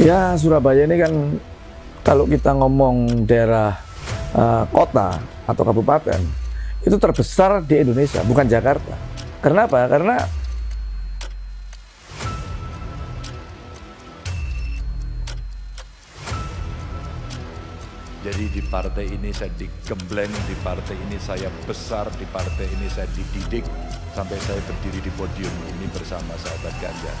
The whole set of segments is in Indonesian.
Ya, Surabaya ini kan kalau kita ngomong daerah uh, kota atau kabupaten, itu terbesar di Indonesia, bukan Jakarta. Kenapa? Karena Jadi di partai ini saya digembleng, di partai ini saya besar, di partai ini saya dididik, sampai saya berdiri di podium ini bersama sahabat Ganjar.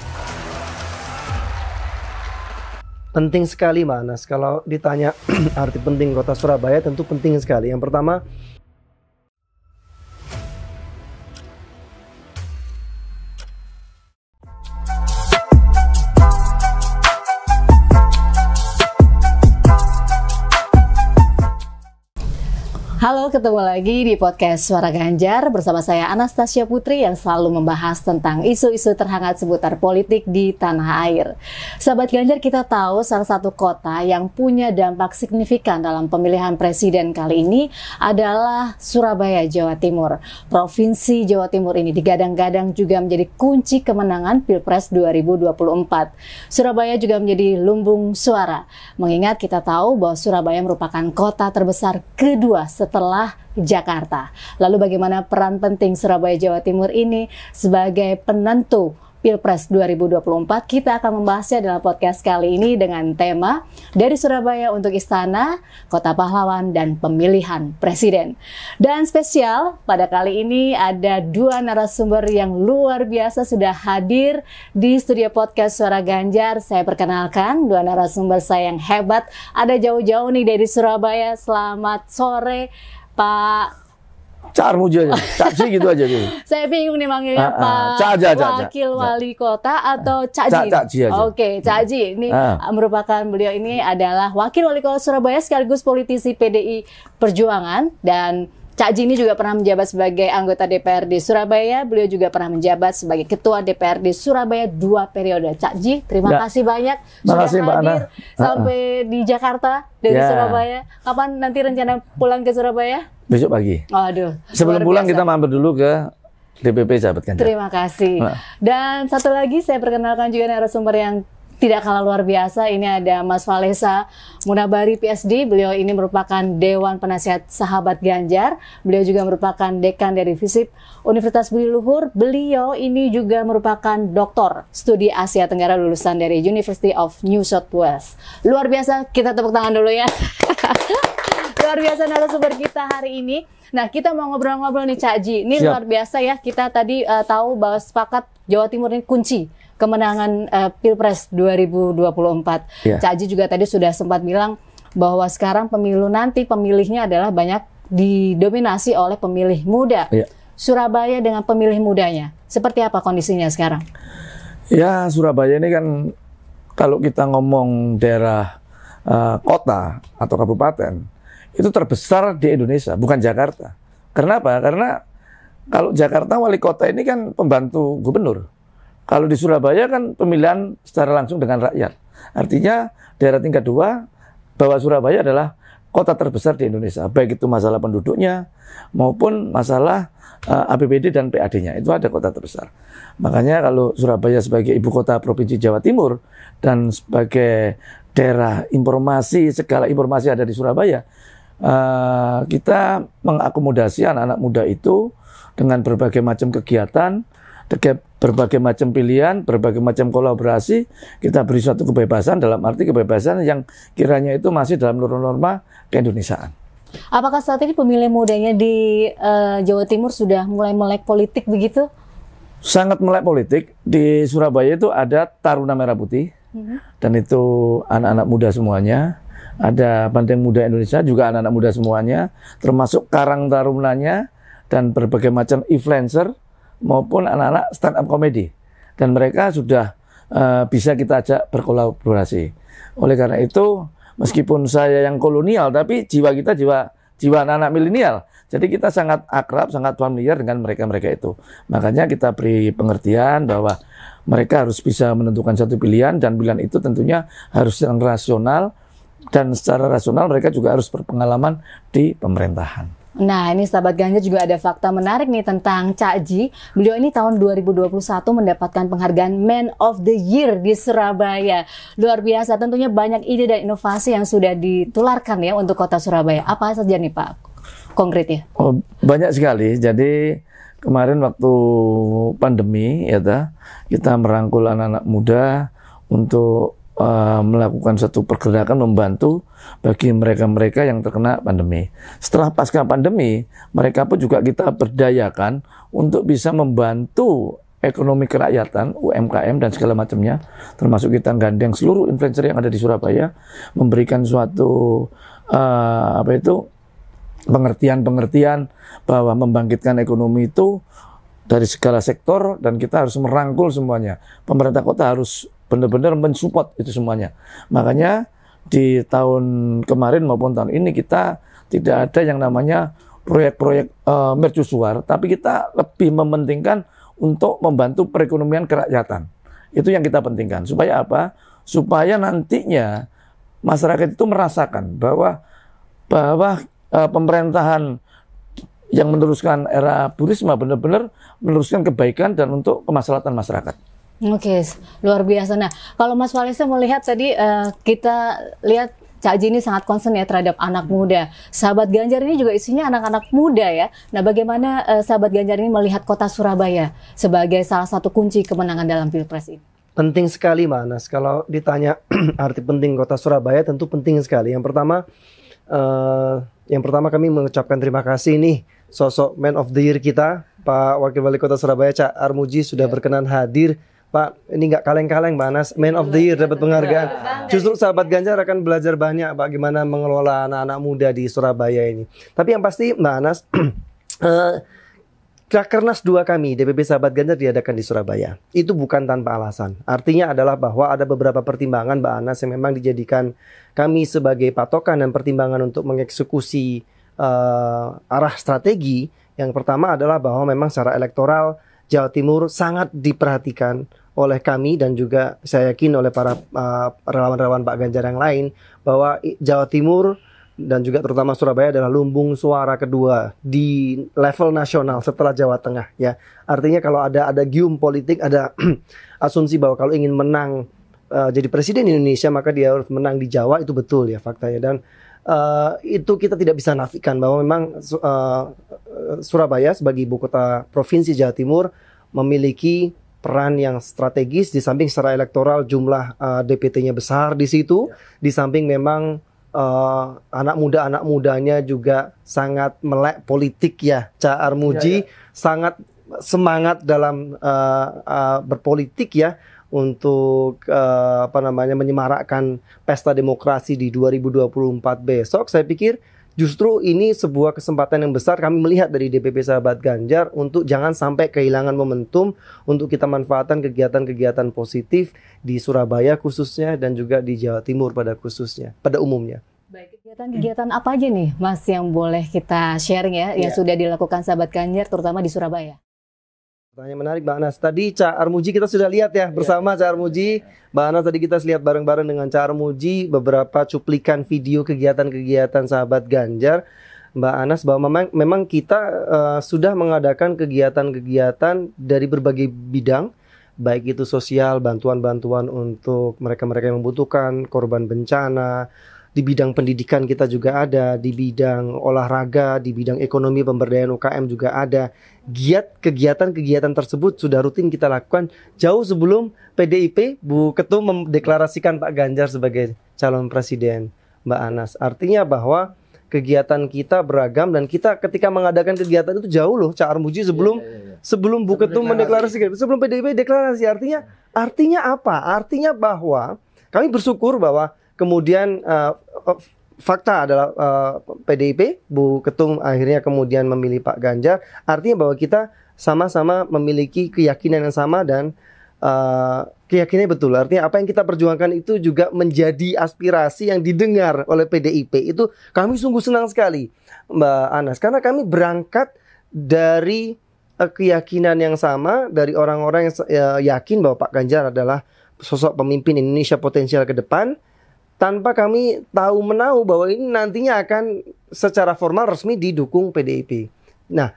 Penting sekali Mas. Kalau ditanya arti penting kota Surabaya tentu penting sekali. Yang pertama Halo, ketemu lagi di podcast Suara Ganjar bersama saya Anastasia Putri yang selalu membahas tentang isu-isu terhangat seputar politik di tanah air. Sahabat Ganjar, kita tahu salah satu kota yang punya dampak signifikan dalam pemilihan presiden kali ini adalah Surabaya, Jawa Timur. Provinsi Jawa Timur ini digadang-gadang juga menjadi kunci kemenangan Pilpres 2024. Surabaya juga menjadi lumbung suara, mengingat kita tahu bahwa Surabaya merupakan kota terbesar kedua setelah setelah Jakarta. Lalu bagaimana peran penting Surabaya Jawa Timur ini sebagai penentu Pilpres 2024. Kita akan membahasnya dalam podcast kali ini dengan tema dari Surabaya untuk Istana, Kota Pahlawan, dan Pemilihan Presiden. Dan spesial pada kali ini ada dua narasumber yang luar biasa sudah hadir di studio podcast Suara Ganjar. Saya perkenalkan dua narasumber saya yang hebat. Ada jauh-jauh nih dari Surabaya. Selamat sore Pak Car muji aja. Cak Ji gitu aja gitu. Saya bingung nih manggilnya ah, ah. Pak Cak, Cak, Cak, Wakil Wali Kota atau Cak Ji. Cak, Ji aja. Oke, Cak Ji ini ah. ah. merupakan beliau ini adalah Wakil Wali Kota Surabaya sekaligus politisi PDI Perjuangan dan Cak Ji ini juga pernah menjabat sebagai anggota DPRD Surabaya. Beliau juga pernah menjabat sebagai ketua DPRD Surabaya dua periode. Cak Ji, terima ya. kasih banyak sudah kasih, hadir Mbak ah, sampai uh -uh. di Jakarta dari ya. Surabaya. Kapan nanti rencana pulang ke Surabaya? Besok pagi. Aduh. Sebelum pulang kita mampir dulu ke DPP sahabat Ganjar. Terima kasih. Nah. Dan satu lagi saya perkenalkan juga narasumber yang tidak kalah luar biasa. Ini ada Mas Valesa Munabari PSD. Beliau ini merupakan Dewan Penasihat Sahabat Ganjar. Beliau juga merupakan Dekan dari FISIP Universitas Budi Luhur. Beliau ini juga merupakan Doktor Studi Asia Tenggara lulusan dari University of New South Wales. Luar biasa, kita tepuk tangan dulu ya. luar biasa narasumber kita hari ini. Nah, kita mau ngobrol-ngobrol nih Cak Ji. Ini Siap. luar biasa ya, kita tadi uh, tahu bahwa sepakat Jawa Timur ini kunci kemenangan uh, Pilpres 2024. Yeah. Iya. Cak Ji juga tadi sudah sempat bilang bahwa sekarang pemilu nanti pemilihnya adalah banyak didominasi oleh pemilih muda. Yeah. Surabaya dengan pemilih mudanya, seperti apa kondisinya sekarang? Ya, Surabaya ini kan kalau kita ngomong daerah uh, kota atau kabupaten, itu terbesar di Indonesia, bukan Jakarta. Kenapa? Karena kalau Jakarta wali kota ini kan pembantu gubernur. Kalau di Surabaya kan pemilihan secara langsung dengan rakyat. Artinya daerah tingkat dua bahwa Surabaya adalah kota terbesar di Indonesia, baik itu masalah penduduknya maupun masalah uh, eh, APBD dan PAD-nya. Itu ada kota terbesar. Makanya kalau Surabaya sebagai ibu kota Provinsi Jawa Timur dan sebagai daerah informasi segala informasi ada di Surabaya, Eh, kita mengakomodasi anak-anak muda itu dengan berbagai macam kegiatan, berbagai macam pilihan, berbagai macam kolaborasi, kita beri suatu kebebasan dalam arti kebebasan yang kiranya itu masih dalam norma-norma keindonesiaan. Apakah saat ini pemilih mudanya di uh, Jawa Timur sudah mulai melek politik begitu? Sangat melek politik. Di Surabaya itu ada Taruna Merah Putih, mm -hmm. dan itu anak-anak muda semuanya ada Banteng Muda Indonesia juga anak-anak muda semuanya termasuk Karang Tarumnanya dan berbagai macam influencer maupun anak-anak stand up comedy dan mereka sudah uh, bisa kita ajak berkolaborasi. Oleh karena itu meskipun saya yang kolonial tapi jiwa kita jiwa jiwa anak-anak milenial. Jadi kita sangat akrab, sangat familiar dengan mereka-mereka itu. Makanya kita beri pengertian bahwa mereka harus bisa menentukan satu pilihan dan pilihan itu tentunya harus yang rasional dan secara rasional mereka juga harus berpengalaman di pemerintahan. Nah, ini sahabat Ganjar juga ada fakta menarik nih tentang Cak Ji. Beliau ini tahun 2021 mendapatkan penghargaan Man of the Year di Surabaya. Luar biasa, tentunya banyak ide dan inovasi yang sudah ditularkan ya untuk kota Surabaya. Apa saja nih Pak konkretnya? Oh, banyak sekali. Jadi kemarin waktu pandemi ya ta, kita merangkul anak-anak muda untuk Eh, melakukan satu pergerakan membantu bagi mereka-mereka yang terkena pandemi. Setelah pasca pandemi, mereka pun juga kita berdayakan untuk bisa membantu ekonomi kerakyatan, UMKM dan segala macamnya, termasuk kita gandeng seluruh influencer yang ada di Surabaya memberikan suatu uh, apa itu pengertian-pengertian bahwa membangkitkan ekonomi itu dari segala sektor dan kita harus merangkul semuanya. Pemerintah kota harus benar-benar mensupport itu semuanya. Makanya di tahun kemarin maupun tahun ini kita tidak ada yang namanya proyek-proyek uh, mercusuar, tapi kita lebih mementingkan untuk membantu perekonomian kerakyatan. Itu yang kita pentingkan. Supaya apa? Supaya nantinya masyarakat itu merasakan bahwa bahwa uh, pemerintahan yang meneruskan era Burisma benar-benar meneruskan kebaikan dan untuk kemaslahatan masyarakat. Oke, okay, luar biasa. Nah, kalau Mas Walisnya melihat tadi uh, kita lihat Cak Jini sangat concern ya terhadap anak muda. Sahabat Ganjar ini juga isinya anak-anak muda ya. Nah, bagaimana uh, sahabat Ganjar ini melihat kota Surabaya sebagai salah satu kunci kemenangan dalam Pilpres ini? Penting sekali, Mas. Kalau ditanya arti penting kota Surabaya tentu penting sekali. Yang pertama uh, yang pertama kami mengucapkan terima kasih nih sosok man of the year kita Pak Wakil Wali Kota Surabaya Cak Armuji sudah yeah. berkenan hadir Pak, ini nggak kaleng-kaleng Pak Anas, man of the year dapat penghargaan. Justru sahabat Ganjar akan belajar banyak Pak gimana mengelola anak-anak muda di Surabaya ini. Tapi yang pasti Mbak Anas, uh, Rakernas dua kami DPP Sahabat Ganjar diadakan di Surabaya. Itu bukan tanpa alasan. Artinya adalah bahwa ada beberapa pertimbangan Mbak Anas yang memang dijadikan kami sebagai patokan dan pertimbangan untuk mengeksekusi uh, arah strategi. Yang pertama adalah bahwa memang secara elektoral Jawa Timur sangat diperhatikan oleh kami dan juga saya yakin oleh para uh, relawan-relawan uh, Pak Ganjar yang lain bahwa Jawa Timur dan juga terutama Surabaya adalah lumbung suara kedua di level nasional setelah Jawa Tengah ya. Artinya kalau ada ada gium politik, ada asumsi bahwa kalau ingin menang uh, jadi presiden Indonesia maka dia harus menang di Jawa itu betul ya faktanya dan Uh, itu kita tidak bisa nafikan bahwa memang uh, Surabaya sebagai ibu kota provinsi Jawa Timur memiliki peran yang strategis di samping secara elektoral jumlah uh, eh, DPT-nya besar di situ, iya. di samping memang uh, anak muda anak mudanya juga sangat melek politik ya, Ca Armuji ya, ya. sangat semangat dalam uh, uh, berpolitik ya untuk uh, apa namanya menyemarakkan pesta demokrasi di 2024 besok. Saya pikir Justru ini sebuah kesempatan yang besar kami melihat dari DPP Sahabat Ganjar untuk jangan sampai kehilangan momentum untuk kita manfaatkan kegiatan-kegiatan positif di Surabaya khususnya dan juga di Jawa Timur pada khususnya, pada umumnya. Baik, kegiatan-kegiatan apa aja nih Mas yang boleh kita sharing ya, yang iya. sudah dilakukan Sahabat Ganjar terutama di Surabaya? Pertanyaan menarik Mbak Anas. Tadi Ca Armuji kita sudah lihat ya iya. bersama ya, Ca Armuji. Mbak Anas tadi kita lihat bareng-bareng dengan Ca Armuji beberapa cuplikan video kegiatan-kegiatan sahabat Ganjar. Mbak Anas bahwa memang, memang kita uh, sudah mengadakan kegiatan-kegiatan dari berbagai bidang baik itu sosial, bantuan-bantuan untuk mereka-mereka yang membutuhkan, korban bencana, di bidang pendidikan kita juga ada, di bidang olahraga, di bidang ekonomi pemberdayaan UKM juga ada. Giat kegiatan-kegiatan tersebut sudah rutin kita lakukan jauh sebelum PDIP Bu Ketum mendeklarasikan Pak Ganjar sebagai calon presiden. Mbak Anas, artinya bahwa kegiatan kita beragam dan kita ketika mengadakan kegiatan itu jauh loh Cak Armuji sebelum ya, ya, ya. sebelum Bu Ketum mendeklarasikan sebelum PDIP deklarasi artinya artinya apa artinya bahwa kami bersyukur bahwa Kemudian uh, fakta adalah uh, eh, PDIP, Bu Ketum akhirnya kemudian memilih Pak Ganjar. Artinya bahwa kita sama-sama memiliki keyakinan yang sama dan uh, keyakinannya betul. Artinya apa yang kita perjuangkan itu juga menjadi aspirasi yang didengar oleh PDIP. Itu kami sungguh senang sekali, Mbak Anas, karena kami berangkat dari keyakinan yang sama dari orang-orang yang ya, yakin bahwa Pak Ganjar adalah sosok pemimpin Indonesia potensial ke depan tanpa kami tahu menahu bahwa ini nantinya akan secara formal resmi didukung PDIP. Nah,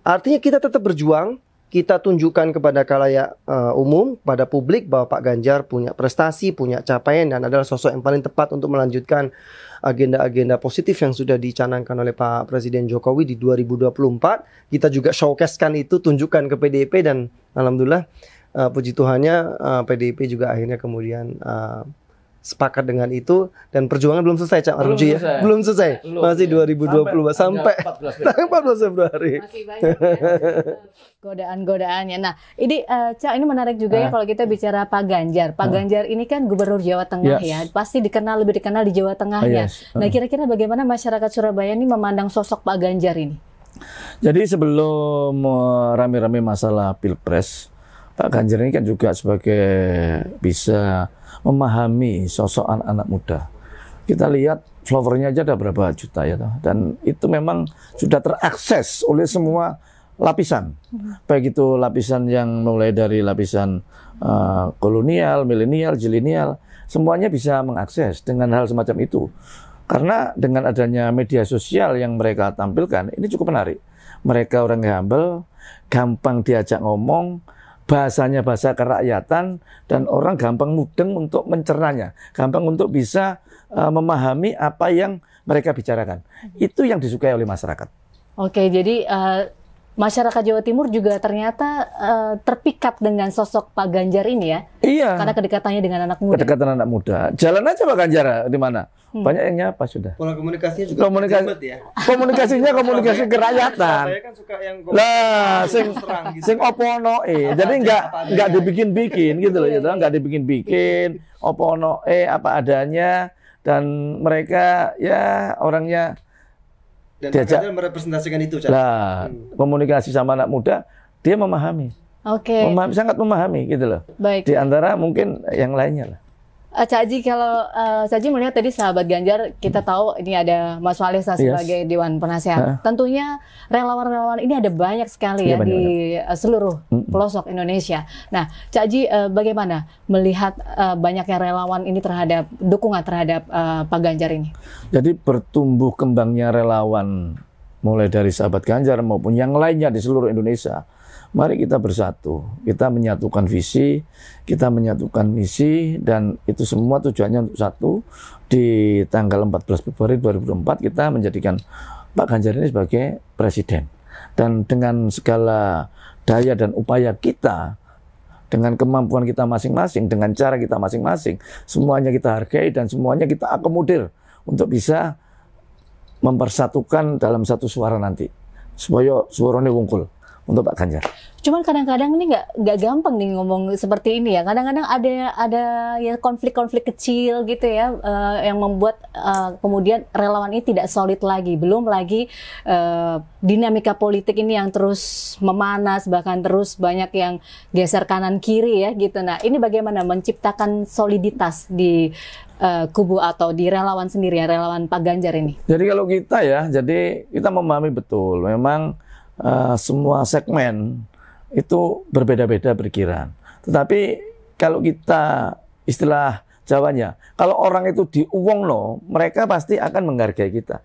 artinya kita tetap berjuang, kita tunjukkan kepada kalayak uh, umum, pada publik bahwa Pak Ganjar punya prestasi, punya capaian dan adalah sosok yang paling tepat untuk melanjutkan agenda-agenda positif yang sudah dicanangkan oleh Pak Presiden Jokowi di 2024. Kita juga showcasekan itu, tunjukkan ke PDIP dan alhamdulillah uh, puji Tuhannya uh, eh, PDIP juga akhirnya kemudian uh, sepakat dengan itu dan perjuangan belum selesai Cak Armuji ya. Belum selesai. Belum, iya. Masih ya. 2020 sampai, sampai 14 Februari. Masih ya, eh, godaan-godaannya. Nah, ini uh, Cak ini menarik juga ya ah. ya kalau kita bicara Pak Ganjar. Pak ah. Ganjar ini kan gubernur Jawa Tengah yes. ya. Pasti dikenal lebih dikenal di Jawa Tengah ah, ya. Yes. Ah. Nah, kira-kira bagaimana masyarakat Surabaya ini memandang sosok Pak Ganjar ini? Jadi sebelum eh, rame-rame masalah Pilpres, Pak Ganjar ini kan juga sebagai bisa memahami sosok anak-anak muda. Kita lihat flowernya aja ada berapa juta ya toh. Dan itu memang sudah terakses oleh semua lapisan. Baik itu lapisan yang mulai dari lapisan uh, kolonial, milenial, jilenial, semuanya bisa mengakses dengan hal semacam itu. Karena dengan adanya media sosial yang mereka tampilkan, ini cukup menarik. Mereka orang yang humble, gampang diajak ngomong, bahasanya bahasa kerakyatan dan orang gampang mudeng untuk mencernanya, gampang untuk bisa uh, memahami apa yang mereka bicarakan. Hmm. Itu yang disukai oleh masyarakat. Oke, jadi uh, masyarakat Jawa Timur juga ternyata uh, terpikat dengan sosok Pak Ganjar ini ya. Iya. Karena kedekatannya dengan anak muda. Kedekatan anak muda. Jalan aja Pak Ganjar di mana? Hmm. Banyak yang nyapa sudah. Pola komunikasinya juga komunikasi, ya. Komunikasinya komunikasi kan kerakyatan. kan suka yang lah, sing gitu. sing opono eh. Jadi enggak enggak dibikin-bikin gitu loh, iya, gitu Enggak iya. dibikin-bikin opo eh apa adanya dan mereka ya orangnya dan diajak merepresentasikan itu. Cara. Nah, hmm. komunikasi sama anak muda, dia memahami. Oke. Okay. Memahami, sangat memahami gitu loh. Baik. Di antara mungkin yang lainnya lah. Eh, Cak Ji, kalau uh, Cak melihat tadi sahabat Ganjar, kita tahu ini ada Mas Walesa sebagai Dewan Penasehat. Ha. Tentunya relawan-relawan ini ada banyak sekali iya, ya, ya di eh, seluruh pelosok Indonesia. Nah, Cak Ji, uh, bagaimana melihat banyaknya relawan ini terhadap dukungan terhadap uh, Pak Ganjar ini? Jadi bertumbuh kembangnya relawan mulai dari sahabat Ganjar maupun yang lainnya di seluruh Indonesia Mari kita bersatu, kita menyatukan visi, kita menyatukan misi, dan itu semua tujuannya untuk satu. Di tanggal 14 Februari 2004, kita menjadikan Pak Ganjar ini sebagai presiden. Dan dengan segala daya dan upaya kita, dengan kemampuan kita masing-masing, dengan cara kita masing-masing, semuanya kita hargai dan semuanya kita akomodir untuk bisa mempersatukan dalam satu suara nanti. Supaya suaranya wungkul untuk Pak Ganjar. Cuman kadang-kadang ini nggak nggak gampang nih ngomong seperti ini ya. Kadang-kadang ada ada ya konflik-konflik kecil gitu ya uh, yang membuat uh, kemudian relawan ini tidak solid lagi. Belum lagi uh, dinamika politik ini yang terus memanas bahkan terus banyak yang geser kanan kiri ya gitu. Nah ini bagaimana menciptakan soliditas di kubu atau di relawan sendiri ya relawan Pak Ganjar ini. Jadi kalau kita ya, jadi kita memahami betul memang uh, semua segmen itu berbeda-beda berkiran. Tetapi kalau kita istilah Jawanya, kalau orang itu diuwong no, mereka pasti akan menghargai kita.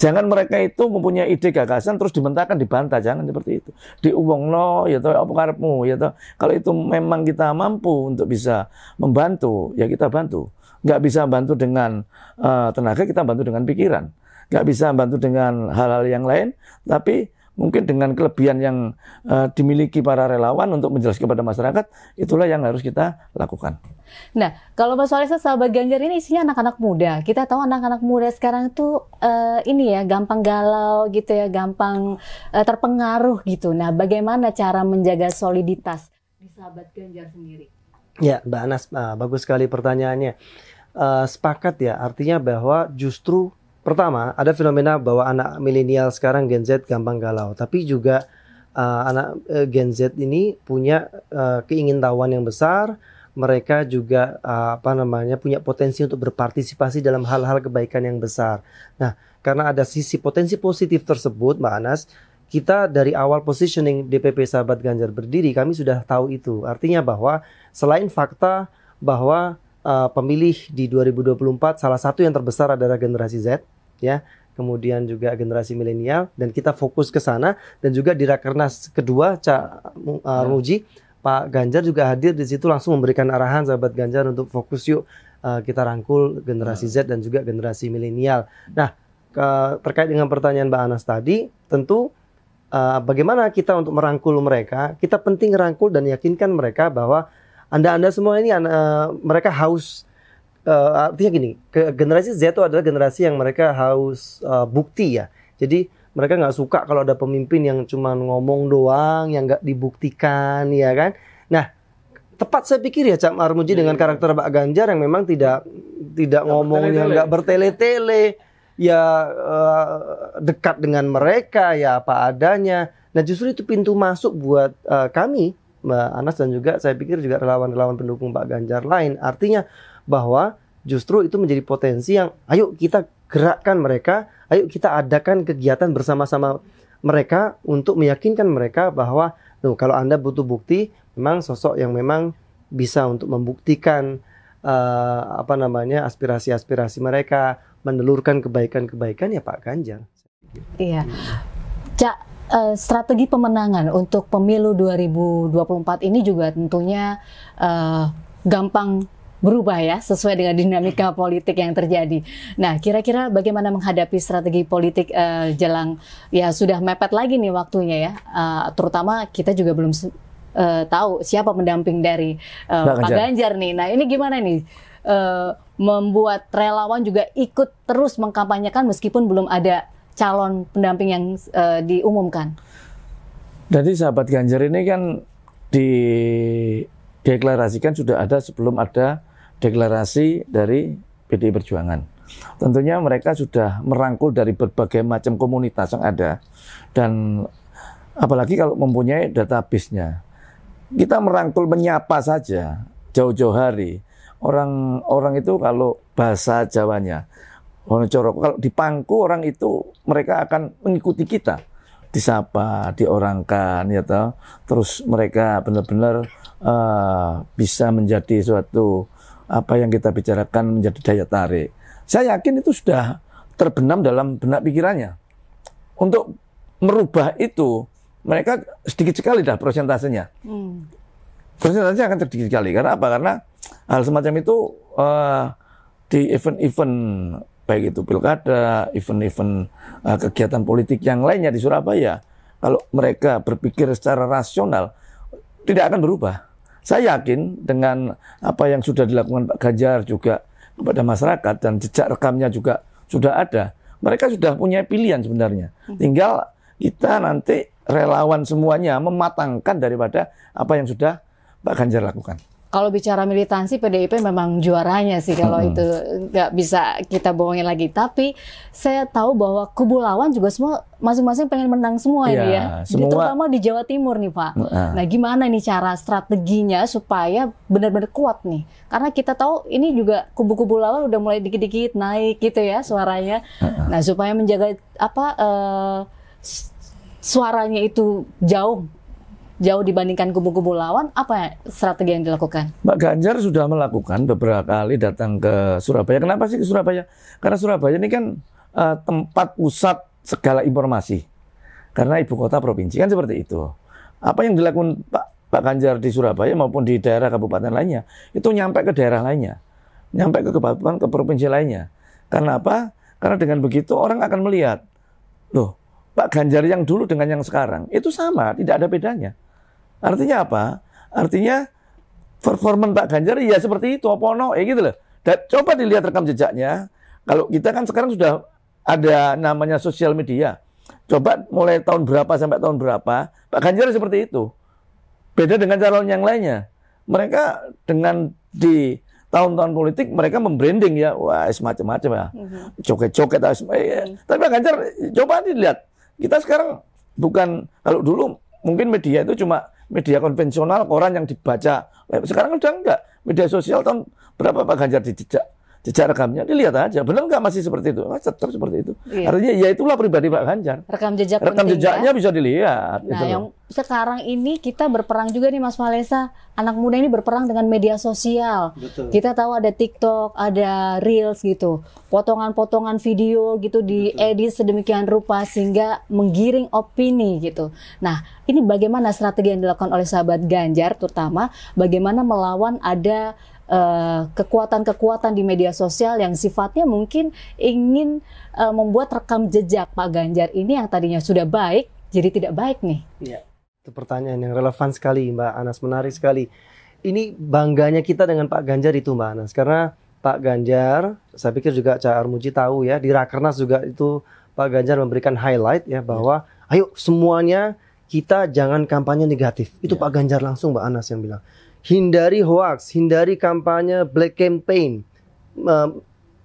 Jangan mereka itu mempunyai ide gagasan terus dimentahkan dibantah, jangan seperti itu. Diuwong no, ya toh apa karepmu, ya toh. Kalau itu memang kita mampu untuk bisa membantu, ya kita bantu. Nggak bisa bantu dengan uh, tenaga, kita bantu dengan pikiran. Nggak bisa bantu dengan hal-hal yang lain, tapi mungkin dengan kelebihan yang uh, dimiliki para relawan untuk menjelaskan kepada masyarakat, itulah yang harus kita lakukan. Nah, kalau Mas Walesa sahabat Ganjar ini isinya anak-anak muda. Kita tahu anak-anak muda sekarang itu uh, eh, ini ya gampang galau gitu ya, gampang uh, terpengaruh gitu. Nah, bagaimana cara menjaga soliditas di sahabat Ganjar sendiri? Ya, Mbak Anas, uh, bagus sekali pertanyaannya. Uh, sepakat ya, artinya bahwa justru pertama ada fenomena bahwa anak milenial sekarang Gen Z gampang galau, tapi juga uh, anak uh, Gen Z ini punya uh, keingintahuan yang besar. Mereka juga uh, apa namanya punya potensi untuk berpartisipasi dalam hal-hal kebaikan yang besar. Nah, karena ada sisi potensi positif tersebut, Mbak Anas, kita dari awal positioning DPP Sahabat Ganjar berdiri, kami sudah tahu itu. Artinya bahwa selain fakta bahwa uh, pemilih di 2024 salah satu yang terbesar adalah generasi Z ya kemudian juga generasi milenial dan kita fokus ke sana dan juga di rakernas kedua Cak uh, eh, ya. Muji Pak Ganjar juga hadir di situ langsung memberikan arahan sahabat Ganjar untuk fokus yuk uh, kita rangkul generasi ya. Z dan juga generasi milenial. Nah, ke, terkait dengan pertanyaan Mbak Anas tadi, tentu uh, bagaimana kita untuk merangkul mereka? Kita penting rangkul dan yakinkan mereka bahwa anda-anda semua ini uh, mereka haus uh, artinya gini, ke, generasi Z itu adalah generasi yang mereka haus uh, bukti ya. Jadi mereka nggak suka kalau ada pemimpin yang cuma ngomong doang, yang nggak dibuktikan, ya kan? Nah, tepat saya pikir ya Cak Marmuji dengan iya. karakter Pak Ganjar yang memang tidak tidak ngomongnya nggak bertele-tele, ya uh, dekat dengan mereka, ya apa adanya. Nah, justru itu pintu masuk buat uh, kami Mbak Anas dan juga saya pikir juga relawan-relawan pendukung Pak Ganjar lain. Artinya bahwa justru itu menjadi potensi yang ayo kita gerakkan mereka, ayo kita adakan kegiatan bersama-sama mereka untuk meyakinkan mereka bahwa tuh kalau Anda butuh bukti memang sosok yang memang bisa untuk membuktikan uh, apa namanya aspirasi-aspirasi mereka, menelurkan kebaikan-kebaikan ya Pak Ganjar. Iya. Cak, uh, strategi pemenangan untuk pemilu 2024 ini juga tentunya uh, gampang berubah ya sesuai dengan dinamika hmm. politik yang terjadi. Nah, kira-kira bagaimana menghadapi strategi politik uh, jelang ya sudah mepet lagi nih waktunya ya. Uh, terutama kita juga belum uh, tahu siapa pendamping dari uh, Pak Ganjar. Ganjar nih. Nah, ini gimana nih? Uh, membuat relawan juga ikut terus mengkampanyekan meskipun belum ada calon pendamping yang uh, diumumkan? Jadi sahabat Ganjar ini kan dideklarasikan sudah ada sebelum ada deklarasi dari PDI Perjuangan. Tentunya mereka sudah merangkul dari berbagai macam komunitas yang ada dan apalagi kalau mempunyai database-nya. Kita merangkul menyapa saja jauh-jauh hari. Orang-orang itu kalau bahasa Jawanya Wonocoro. Kalau di Pangku orang itu mereka akan mengikuti kita. Disapa, diorangkan ya toh. Terus mereka benar-benar uh, bisa menjadi suatu apa yang kita bicarakan menjadi daya tarik. Saya yakin itu sudah terbenam dalam benak pikirannya. Untuk merubah itu mereka sedikit sekali dah persentasenya. Hmm. Persentasenya akan sedikit sekali. Karena apa? Karena hal semacam itu uh, di event-event baik itu pilkada, event-event uh, kegiatan politik yang lainnya di Surabaya, kalau mereka berpikir secara rasional, tidak akan berubah. Saya yakin dengan apa yang sudah dilakukan Pak Ganjar juga kepada masyarakat dan jejak rekamnya juga sudah ada. Mereka sudah punya pilihan sebenarnya. Hmm. Tinggal kita nanti relawan semuanya mematangkan daripada apa yang sudah Pak Ganjar lakukan kalau bicara militansi PDIP memang juaranya sih kalau hmm. itu nggak bisa kita bohongin lagi. Tapi saya tahu bahwa kubu lawan juga semua masing-masing pengen menang semua ya, ya. Semua... terutama di Jawa Timur nih Pak. Hmm. Ah. Nah gimana nih cara strateginya supaya benar-benar kuat nih? Karena kita tahu ini juga kubu-kubu lawan udah mulai dikit-dikit naik gitu ya suaranya. Hmm. Ah. Nah supaya menjaga apa uh, suaranya itu jauh jauh dibandingkan kubu-kubu lawan, apa strategi yang dilakukan? Pak Ganjar sudah melakukan beberapa kali datang ke Surabaya. Kenapa sih ke Surabaya? Karena Surabaya ini kan uh, tempat pusat segala informasi. Karena ibu kota provinsi kan seperti itu. Apa yang dilakukan Pak Pak Ganjar di Surabaya maupun di daerah kabupaten lainnya itu nyampe ke daerah lainnya, nyampe ke kabupaten ke provinsi lainnya. Karena apa? Karena dengan begitu orang akan melihat, loh Pak Ganjar yang dulu dengan yang sekarang itu sama, tidak ada bedanya. Artinya apa? Artinya performan Pak Ganjar ya seperti itu, opono, ya gitu loh. Dan coba dilihat rekam jejaknya. Kalau kita kan sekarang sudah ada namanya sosial media. Coba mulai tahun berapa sampai tahun berapa, Pak Ganjar seperti itu. Beda dengan calon yang lainnya. Mereka dengan di tahun-tahun politik mereka membranding ya, wah semacam-macam ya, coket-coket mm -hmm. Mm tapi Pak Ganjar coba dilihat, kita sekarang bukan kalau dulu mungkin media itu cuma media konvensional, koran yang dibaca. Sekarang udah enggak. Media sosial tahun berapa Pak Ganjar dijejak? jejak rekamnya dilihat aja benar nggak masih seperti itu nah, tetap seperti itu iya. artinya ya itulah pribadi Pak Ganjar rekam jejak rekam jejaknya ya. bisa dilihat nah itu yang loh. sekarang ini kita berperang juga nih Mas Malesa, anak muda ini berperang dengan media sosial Betul. kita tahu ada TikTok ada reels gitu potongan-potongan video gitu diedit sedemikian rupa sehingga menggiring opini gitu nah ini bagaimana strategi yang dilakukan oleh sahabat Ganjar terutama bagaimana melawan ada Eh, kekuatan-kekuatan uh, di media sosial yang sifatnya mungkin ingin uh, membuat rekam jejak Pak Ganjar ini yang tadinya sudah baik jadi tidak baik nih. Iya, itu pertanyaan yang relevan sekali Mbak Anas, menarik sekali. Ini bangganya kita dengan Pak Ganjar itu Mbak Anas karena Pak Ganjar, saya pikir juga Cak Armuji tahu ya di Rakernas juga itu Pak Ganjar memberikan highlight ya bahwa ya. ayo semuanya kita jangan kampanye negatif. Itu yeah. Pak Ganjar langsung Mbak Anas yang bilang. Hindari hoax, hindari kampanye black campaign.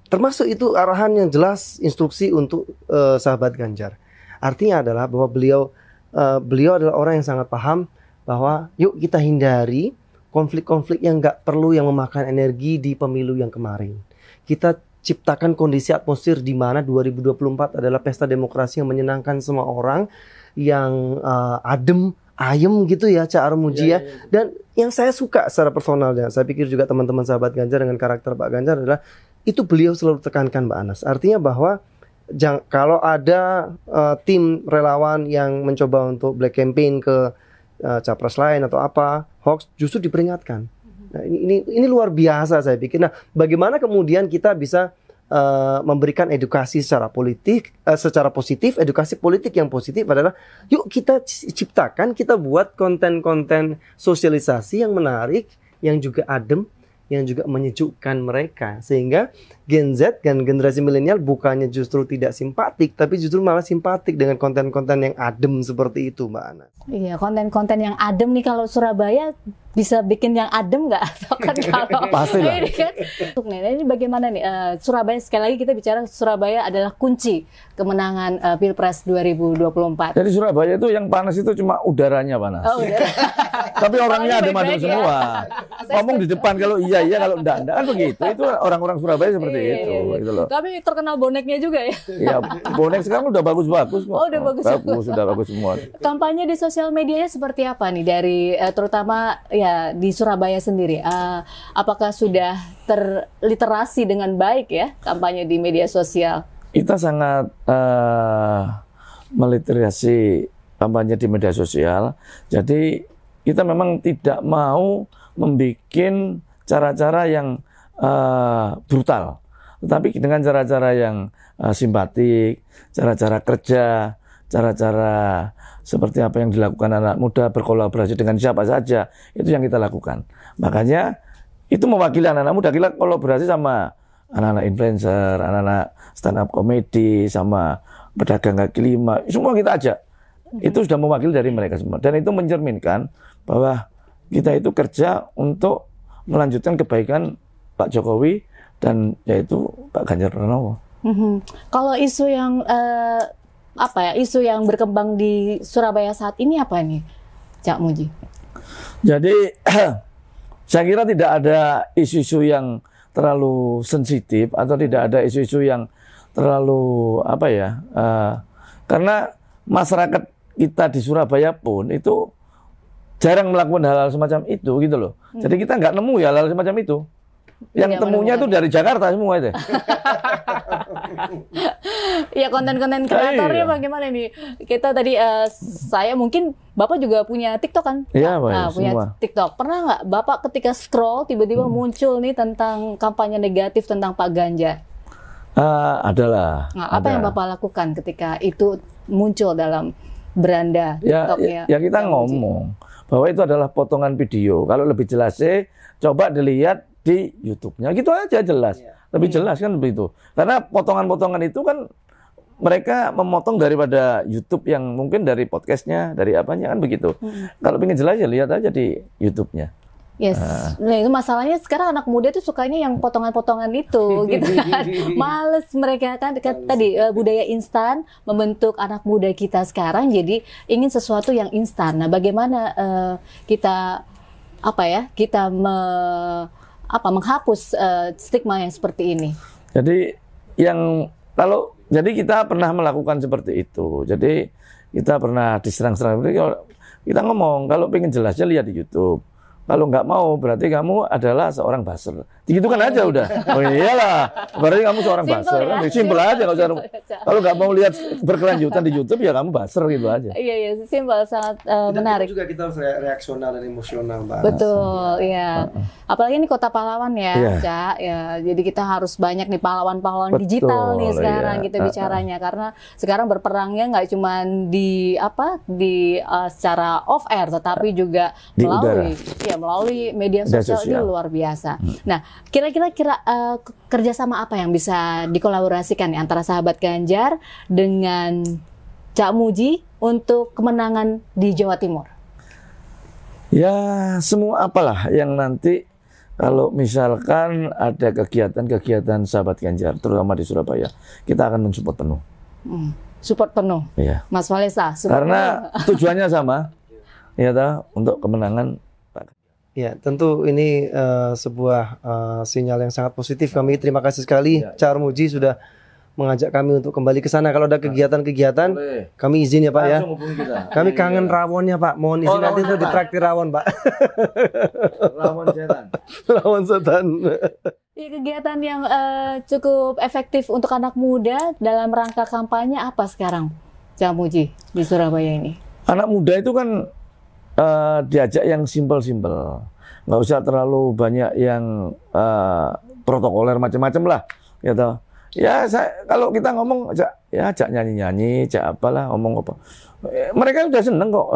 termasuk itu arahan yang jelas instruksi untuk uh, sahabat Ganjar. Artinya adalah bahwa beliau uh, beliau adalah orang yang sangat paham bahwa yuk kita hindari konflik-konflik yang nggak perlu yang memakan energi di pemilu yang kemarin. Kita ciptakan kondisi atmosfer di mana 2024 adalah pesta demokrasi yang menyenangkan semua orang yang uh, adem, ayem gitu ya Cak Armuji iya, ya, ya. ya. Dan yang saya suka secara personalnya, saya pikir juga teman-teman sahabat Ganjar dengan karakter Pak Ganjar adalah itu beliau selalu tekankan Mbak Anas. Artinya bahwa jang, kalau ada uh, tim relawan yang mencoba untuk black campaign ke uh, capres lain atau apa, hoax justru diperingatkan. Mhm. Nah, ini, ini ini luar biasa saya pikir. Nah, bagaimana kemudian kita bisa Eh, memberikan edukasi secara politik, uh, secara positif, edukasi politik yang positif adalah yuk kita ciptakan, kita buat konten-konten sosialisasi yang menarik, yang juga adem, yang juga menyejukkan mereka sehingga Gen Z dan generasi milenial bukannya justru tidak simpatik, tapi justru malah simpatik dengan konten-konten yang adem seperti itu, Mbak Ana. Iya, konten-konten yang adem nih kalau Surabaya bisa bikin yang adem nggak? Atau kan kalau pasti lah. Ini kan, ini bagaimana nih uh, Surabaya sekali lagi kita bicara Surabaya adalah kunci kemenangan uh, Pilpres 2024. Jadi Surabaya itu yang panas itu cuma udaranya panas. Oh, udara. tapi orangnya adem-adem ya. semua. Ya. Ngomong di depan kalau iya iya kalau enggak enggak kan begitu. Itu orang-orang Surabaya seperti seperti iya, itu iya, iya. gitu, iya. gitu Tapi terkenal boneknya juga ya. Iya, bonek sekarang udah bagus-bagus kok. Oh, udah bagus. Bagus, sudah bagus semua. Kampanye di sosial medianya seperti apa nih dari eh, terutama ya di Surabaya sendiri? Uh, apakah sudah terliterasi dengan baik ya kampanye di media sosial? Kita sangat uh, meliterasi kampanye di media sosial. Jadi kita memang tidak mau membuat cara-cara yang uh, brutal. Tetapi dengan cara-cara yang uh, simpatik, cara-cara kerja, cara-cara seperti apa yang dilakukan anak muda berkolaborasi dengan siapa saja, itu yang kita lakukan. Makanya itu mewakili anak-anak muda kita kolaborasi sama anak-anak influencer, anak-anak stand up comedy, sama pedagang kaki lima, semua kita ajak. Mm-hmm. Itu sudah mewakili dari mereka semua. Dan itu mencerminkan bahwa kita itu kerja untuk melanjutkan kebaikan Pak Jokowi dan yaitu Pak Ganjar Pranowo. Mm-hmm. Kalau isu yang uh, apa ya isu yang berkembang di Surabaya saat ini apa ini, Cak Muji? Jadi saya kira tidak ada isu-isu yang terlalu sensitif atau tidak ada isu-isu yang terlalu apa ya uh, karena masyarakat kita di Surabaya pun itu jarang melakukan hal-hal semacam itu gitu loh. Hmm. Jadi kita nggak nemu ya hal-hal semacam itu yang iya, temunya itu dari Jakarta semua itu. ya konten-konten iya. kreatornya bagaimana nih? Kita tadi uh, saya mungkin Bapak juga punya TikTok kan? Iya, Pak. Nah, punya semua. TikTok. Pernah nggak Bapak ketika scroll tiba-tiba hmm. muncul nih tentang kampanye negatif tentang Pak Ganjar? Uh, adalah. Nah, apa ada. yang Bapak lakukan ketika itu muncul dalam beranda ya, TikToknya? ya? ya kita ngomong bahwa itu adalah potongan video. Kalau lebih jelas sih, coba dilihat di YouTube-nya. Gitu aja jelas. Ya. Lebih hmm. jelas kan begitu. Karena potongan-potongan itu kan mereka memotong daripada YouTube yang mungkin dari podcastnya, dari apanya kan begitu. Hmm. Kalau ingin jelas ya lihat aja di YouTube-nya. Yes. Uh. Nah itu masalahnya sekarang anak muda tuh sukanya yang potongan-potongan itu gitu kan. Males mereka kan, dekat tadi uh, budaya instan membentuk anak muda kita sekarang jadi ingin sesuatu yang instan. Nah bagaimana uh, kita apa ya kita me apa menghapus uh, stigma yang seperti ini. Jadi yang kalau jadi kita pernah melakukan seperti itu. Jadi kita pernah diserang-serang kita ngomong kalau pengen jelasnya lihat di YouTube. Kalau nggak mau berarti kamu adalah seorang baser. Gitu kan aja udah. Oh iyalah. Berarti kamu seorang simple baser. Ya? Kan? Simpel aja nggak usah. Kalau nggak mau lihat berkelanjutan di YouTube ya kamu baser gitu aja. Iya iya, simpel sangat uh, eh, Dan menarik. juga kita harus reaksional dan emosional, banget. Betul, iya. Ya. Apalagi ini kota pahlawan ya, iya. Cak. Ya, jadi kita harus banyak nih pahlawan-pahlawan digital nih iya. sekarang kita gitu bicaranya karena sekarang berperangnya nggak cuma di apa di uh, secara off air tetapi juga melalui ya melalui media sosial, sosial. ini luar biasa. Hmm. Nah, Kira-kira kira, uh, eh, kerjasama apa yang bisa dikolaborasikan ya, antara sahabat Ganjar dengan Cak Muji untuk kemenangan di Jawa Timur? Ya semua apalah yang nanti kalau misalkan ada kegiatan-kegiatan sahabat Ganjar, terutama di Surabaya, kita akan mensupport penuh. Hmm, support penuh. Iya. Mas Valesa. Karena penuh. tujuannya sama, ya untuk kemenangan Ya, tentu ini uh, sebuah uh, sinyal yang sangat positif. Kami terima kasih sekali ya, ya. Char Muji sudah mengajak kami untuk kembali ke sana. Kalau ada nah, kegiatan-kegiatan, kami izin ya Pak ya. Kami iya, kangen iya. rawonnya Pak. Mohon izin oh, nanti untuk ditraktir rawon Pak. rawon setan. rawon setan. Ya, kegiatan yang uh, cukup efektif untuk anak muda dalam rangka kampanye apa sekarang, Muji di Surabaya ini? Anak muda itu kan uh, diajak yang simpel-simpel. Nggak usah terlalu banyak yang uh, protokoler macam-macam lah. Gitu. Ya saya, kalau kita ngomong ajak, ya ajak nyanyi-nyanyi, ajak apalah, ngomong apa. Eh, mereka sudah seneng kok.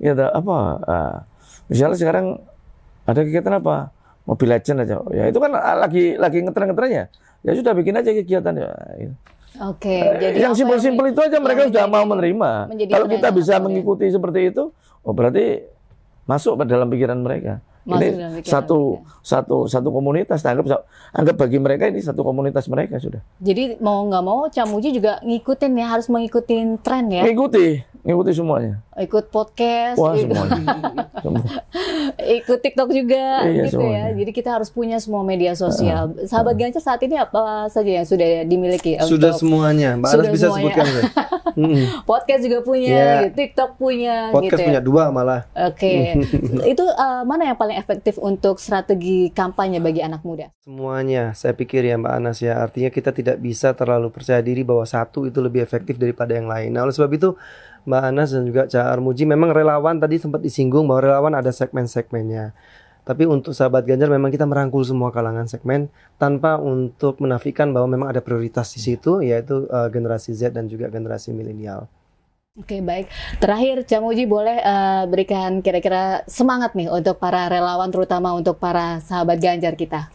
Gitu. Apa? Uh, misalnya sekarang ada kegiatan apa? Mobil Legend aja. Ya itu kan lagi lagi ngetren-ngetrennya. Ya sudah bikin aja kegiatan ya. Gitu. Oke, okay, eh, yang simpel-simpel itu aja mereka sudah mau menerima. Kalau kita bisa mengikuti seperti itu, oh berarti masuk ke dalam pikiran mereka. Masuk ini satu mereka. satu satu komunitas. Nah, anggap anggap bagi mereka ini satu komunitas mereka sudah. Jadi mau nggak mau Camuji juga ngikutin ya harus mengikuti tren ya. Ngikuti, ngikuti semuanya. Ikut podcast. Wah gitu. semuanya. Ikut TikTok juga iya, gitu ya. semuanya. ya. Jadi kita harus punya semua media sosial. Uh, Sahabat Gancar saat ini apa saja yang sudah dimiliki? Sudah semuanya. Mbak sudah bisa semuanya. sebutkan. mm. podcast juga punya, yeah. TikTok punya. Podcast gitu ya. punya dua malah. Oke, okay. itu uh, mana yang paling efektif untuk strategi kampanye bagi anak muda? Semuanya, saya pikir ya Mbak Anas ya. Artinya kita tidak bisa terlalu percaya diri bahwa satu itu lebih efektif daripada yang lain. Nah oleh sebab itu Mbak Anas dan juga Cak Armuji memang relawan tadi sempat disinggung bahwa relawan ada segmen-segmennya. Tapi untuk sahabat Ganjar memang kita merangkul semua kalangan segmen tanpa untuk menafikan bahwa memang ada prioritas di situ yaitu uh, generasi Z dan juga generasi milenial. Oke baik, terakhir Cang Uji boleh uh, berikan kira-kira semangat nih untuk para relawan terutama untuk para sahabat Ganjar kita.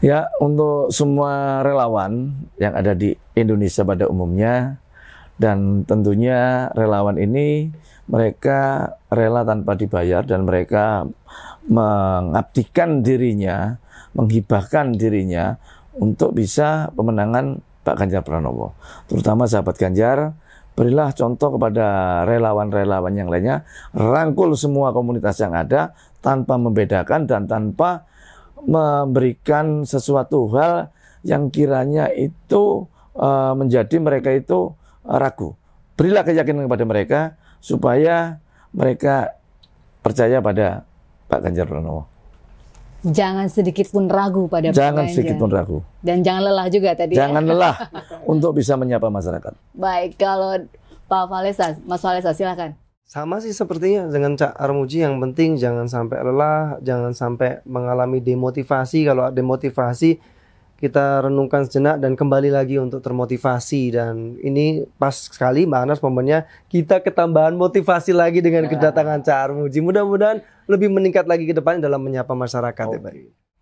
Ya untuk semua relawan yang ada di Indonesia pada umumnya dan tentunya relawan ini mereka rela tanpa dibayar dan mereka mengabdikan dirinya, menghibahkan dirinya untuk bisa pemenangan Pak Ganjar Pranowo. Terutama sahabat Ganjar, berilah contoh kepada relawan-relawan yang lainnya, rangkul semua komunitas yang ada tanpa membedakan dan tanpa memberikan sesuatu hal yang kiranya itu eh, menjadi mereka itu ragu. Berilah keyakinan kepada mereka supaya mereka percaya pada Pak Ganjar Pranowo. Jangan sedikit pun ragu pada Jangan Pak sedikit pun ragu. Dan jangan lelah juga tadi. Ya. Jangan ya. lelah untuk bisa menyapa masyarakat. Baik, kalau Pak Valesa, Mas Falesa silakan. Sama sih sepertinya dengan Cak Armuji yang penting jangan sampai lelah, jangan sampai mengalami demotivasi. Kalau demotivasi kita renungkan sejenak dan kembali lagi untuk termotivasi dan ini pas sekali Mbak Anas momennya kita ketambahan motivasi lagi dengan ya. kedatangan Cak Armuji. Mudah-mudahan lebih meningkat lagi ke depan dalam menyapa masyarakat okay. ya, Mbak.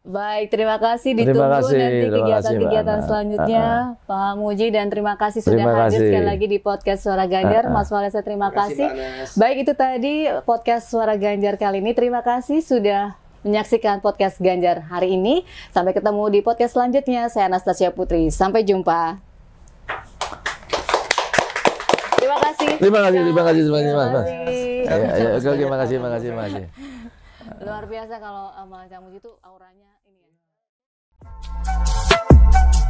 Baik, terima kasih. Ditunggu terima kasih, nanti kegiatan-kegiatan selanjutnya, uh, Pak Muji dan terima kasih terima sudah kasih. hadir sekali lagi di podcast Suara Ganjar. Uh, Mas Walesa terima, terima kasih. kasih. Baik, itu tadi podcast Suara Ganjar kali ini. Terima kasih sudah menyaksikan podcast Ganjar hari ini. Sampai ketemu di podcast selanjutnya. Saya Anastasia Putri. Sampai jumpa. Terima kasih. Terima kasih, terima kasih, terima ya, ya, ya. kasih. Terima kasih. Terima kasih. Luar biasa kalau sama eh, kamu itu auranya ini ya.